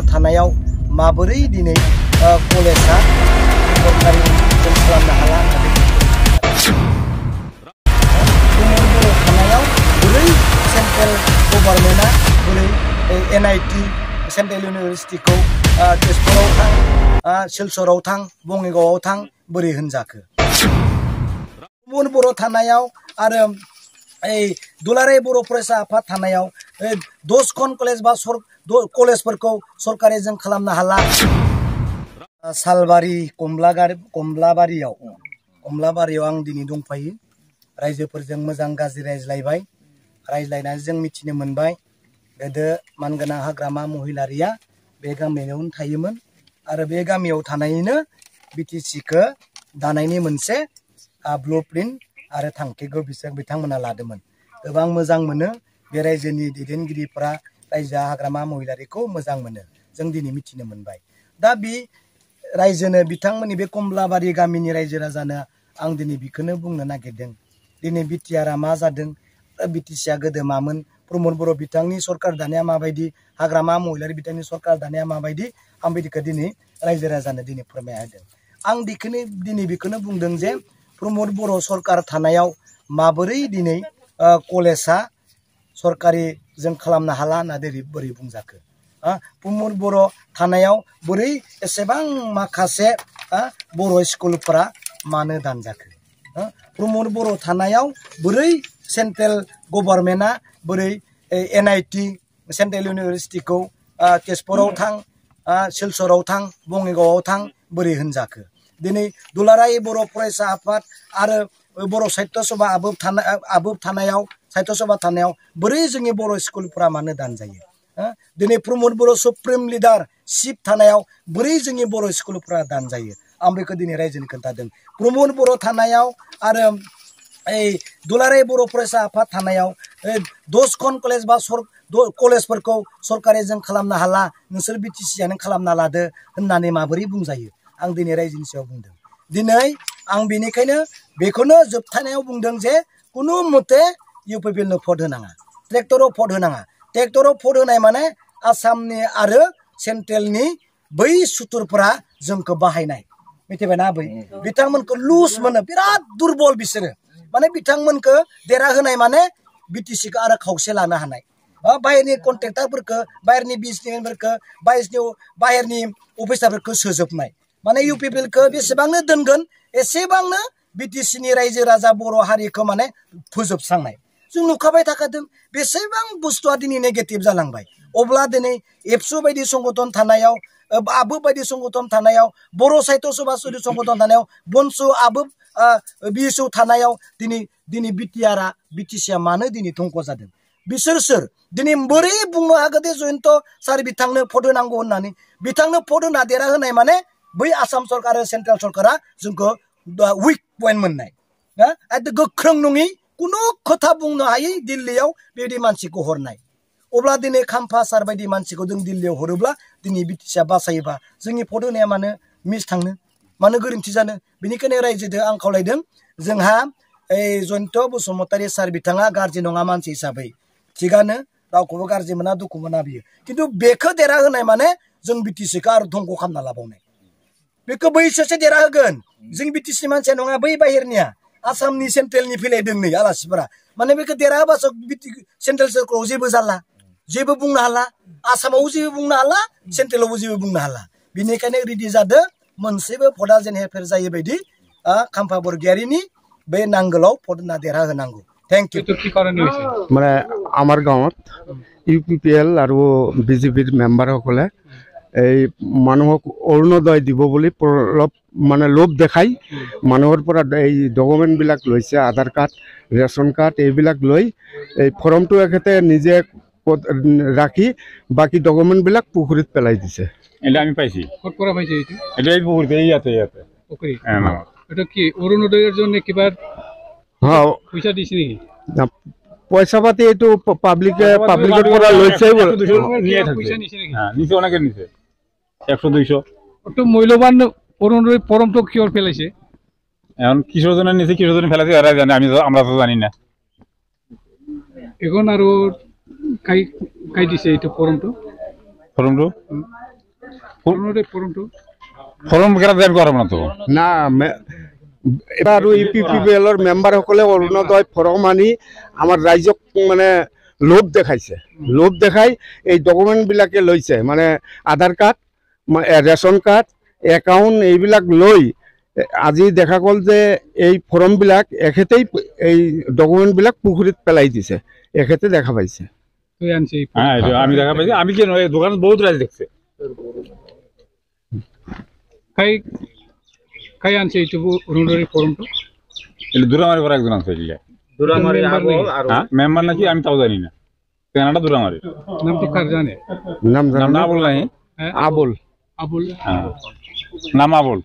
सरकार थानायाव माबोरै दिनै कलेजा सरकारि जों खालामनो हाला थानायाव बोरै सेन्ट्रेल गभार्नमेन्टआ बोरै एन आइ टि सेन्ट्रेल इउनिभार्सिटिखौ तेजपुराव थां सिलसराव थां बङाइगावआव थां बोरै होनजाखो गुबुन बर' थानायाव आरो ओइ दुलाराय बर' फरायसा आफाद थानायाव दसखन कलेज बा कलेजफोरखौ सरकारि जों खालामनो हाला सालबारि कमलागारि कमलाबारियाव कमलाबारियाव आं दिनै दंफायो रायजोफोरजों मोजां गाज्रि रायज्लायबाय रायज्लायनानै जो मिथिनो मोनबाय गोदो मानगोनां हाग्रामा महिलारिया बे गामियावनो थायोमोन आरो बे गामियाव थानायैनो बिटिसिखौ दानायनि मोनसे ब्लु प्रिन्ट आरो थांखिखौ बिसोर बिथांमोना लादोंमोन गोबां मोजां मोनो berai jeni diden giri pra raja hagrama mohilari ko zang mana zang dini mitine menbai dabi raja na bitang mani be kumbla bari gami ni rai raja zana ang dini bi kene bung nana nage deng dini bitia ramaza deng biti siaga de mamen prumun boro bitang ni sorkar dani ama bai di hagrama bitang ni sorkar dani ama bai di ang bi di kadi ni raja raja dini prame ade ang di kene dini bi kene bung deng zem prumur boro sorkar tanayau Maburi dini eh, kolesa सरकारि जों खालामनो हाला होननानै बोरै बुंजाखो प्रमद बर' थानायाव बोरै एसेबां माखासे बर' स्कुलफोरा मानो दानजाखो प्रमद बर' थानायाव बोरै सेन्ट्रेल गभर्नमेन्टआ बोरै एन आइ टि सेन्ट्रेल इउनिभार्सिटिखौ तेजपुराव थां सिलसराव थां बङाइगावआव थां बोरै होनजाखो दिनै दुलाराय बर' फरायसा आफाद आरो बर' साहित्य सभा आबोब थानाय आबोब थानायाव साहित्य सभा थानायाव बोरै जोंनि बर' स्कुलफोरा मानो दानजायो दिनै प्रमद बर' सुप्रिम लिडार चिफ थानायाव बोरै जोंनि बर' स्कुलफोरा दानजायो आं बेखौ दिनै रायजोनो खोन्थादों प्रमद बर' थानायाव आरो ओइ दुलाराय बर' फरायसा आफाद थानायाव दसखन कलेज बा सर कलेजफोरखौ सरकारि जों खालामनो हाला नोंसोर बि टि सियानो खालामना लादो होननानै माबोरै बुंजायो आं दिनै रायजोनि सायाव बुंदों दिनै आं बेनिखायनो बेखौनो जोबथायनायाव बुंदों जे कुनु मते इउपि बिलनो भट होनाङा ट्रेक्टराव भट होनाङा ट्रेक्टराव भट होनाय माने आसामनि आरो सेन्ट्रेलनि बै सुथुरफोरा जोंखौ बाहायनाय मिथिबायना आबै बिथांमोनखौ लुज मोनो बिराद दुरबल बिसोरो माने बिथांमोनखौ देरा होनाय माने बिटिसिखौ आरो खावसे लानो हानाय बाहेरनि कन्ट्रेक्टारफोरखौ बाहेरनि बिजनेसफोरखौ बाहेरनि बाहेरनि अफिसारफोरखौ सोजोबनाय माने इउ पि पि एलखौ बेसेबांनो दोनगोन रायजो राजा बर' हारिखौ माने फोजोबस्रांनाय जों नुखाबाय थाखादों बेसेबां बुस्तुआ दिनै नेगेटिभ जालांबाय अब्ला दिनै एबसु बायदि संगठन थानायाव आबो बायदि संगठन थानायाव बर' साहित्य सभा संगठन थानायाव बनसु आबो बिएसु थानायाव दिनै दिनै बिटिआरआ बिटिसिआ मानो दिनै थंख जादों बिसोर सोर दिनै बोरै बुंनो हागोन दे जयन्त सार बिथांनो भट होनांगौ होननानै बिथांनो भट होना देरा होनाय माने बै आसाम सरकार आरो सेन्ट्रेल सरकारा जोंखौ उइक पइन्ट मोननाय गोख्रों नङि কোনো কথা बुंनो हायै दिल्लीयाव बेबायदि मानसिखौ हरनाय अब्ला दिनै खाम्फा सार बायदि मानसिखौ जों दिल्लीयाव हरोब्ला दिनै बि टि सिआ बासायोबा जोंनि भट होनाया मानो मिस थांनो मानो गोरोन्थि जानो बेनिखायनो रायजोदो आं खावलायदों जोंहा ओइ जयन्त बसुमतारी सार बिथाङा गाज्रि नङा मानसि हिसाबै थिगानो रावखौबो गाज्रि मोना दुखु मोना बियो खिन्थु बेखौ देरा होनाय माने जों बि टि सिखौ आरो धंग' खालामना लाबावनाय बेखौ बैसोसो देरा होगोन जों बि टि सिनि मानसिया नङा बै बाहेरनिया आसामनि सेन्ट्रेलनि फैलायदों नै आलासिफोरा माने बेखौ देरहाबासो सेन्ट्रेल सोरखाराव जेबो जाला जेबो बुंनो हाला आसामावबो जेबो बुंनो हाला सेन्ट्रेलावबो जेबो बुंनो हाला बेनिखायनो रेडि जादों मोनसेबो भटा जेन हेरफेर जायै बायदि खाम्फा बरगियारिनि बे नांगोलाव भट होना देरहाहोनांगौ থেংক ইউ মানে আমাৰ গাঁৱত ইউ পি পি এল আৰু বিজেপিৰ মেম্বাৰসকলে এই মানুহক অৰুণোদয় দিব বুলি অলপ মানে লোভ দেখাই মানুহৰ পৰা এই ডকুমেণ্টবিলাক লৈছে আধাৰ কাৰ্ড ৰেচন কাৰ্ড এইবিলাক লৈ এই ফৰ্মটো এখেতে নিজে ৰাখি বাকী ডকুমেণ্টবিলাক পুখুৰীত পেলাই দিছে পইচা পাতি এইটো পাব্লিকে পাব্লিকৰ পৰা লৈছে একশো দুইশো একটু মূল্যবান পরম পরম তো কিওর ফেলেছে এখন কিশোর জনের নিচে কিশোর জনের ফেলেছে এরা জানে আমি আমরা তো জানি না এখন আর কাই কাই দিছে এটা পরম তো পরম তো পরম তো ফরম কেরা দেন করব না তো না এবার ইউ পি পি পি এলৰ মেম্বাৰসকলে অৰুণোদয় ফৰম আনি আমাৰ ৰাইজক মানে লোভ দেখাইছে লোভ দেখাই এই ডকুমেণ্টবিলাকে লৈছে মানে Aadhaar card ration card account এইবিলাক লৈ আজি দেখা গ'ল যে এই ফর্মবিল এখেতেই এই ডকুমেন্টবিল পুখুৰীত পেলাই দিছে এখেতে দেখা পাইছে আমি দেখা পাইছো আমি দোকানত বহুত ৰাইজ আনছে এইটো পৰা একজন মেম্বাৰ নাকি আমি তাও জানি না নাম আবুল আবুল হ্যাঁ। নাম আবুল